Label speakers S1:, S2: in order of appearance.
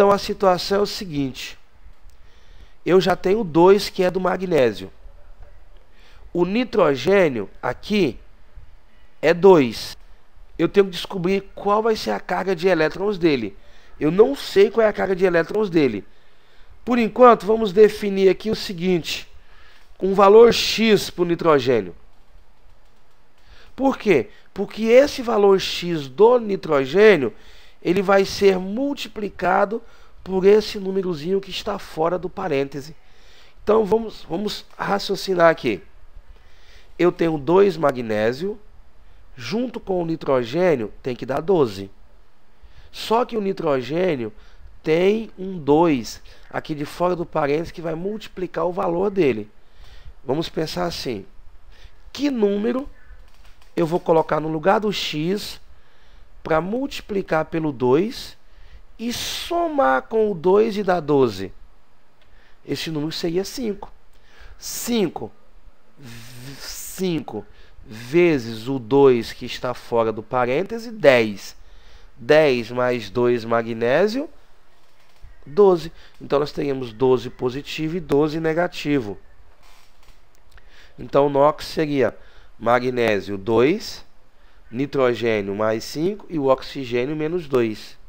S1: Então a situação é o seguinte: eu já tenho dois que é do magnésio. O nitrogênio aqui é 2. Eu tenho que descobrir qual vai ser a carga de elétrons dele. Eu não sei qual é a carga de elétrons dele. Por enquanto, vamos definir aqui o seguinte: um valor x para o nitrogênio. Por quê? Porque esse valor x do nitrogênio ele vai ser multiplicado por esse númerozinho que está fora do parêntese. Então vamos, vamos raciocinar aqui. Eu tenho 2 magnésio, junto com o nitrogênio tem que dar 12. Só que o nitrogênio tem um 2 aqui de fora do parênteses que vai multiplicar o valor dele. Vamos pensar assim: que número eu vou colocar no lugar do x para multiplicar pelo 2 e somar com o 2 e dar 12. Esse número seria 5. 5. 5 vezes o 2 que está fora do parêntese, 10. 10 mais 2 magnésio, 12. Então nós teríamos 12 positivo e 12 negativo. Então o NOx seria magnésio 2 nitrogênio mais 5 e o oxigênio menos 2.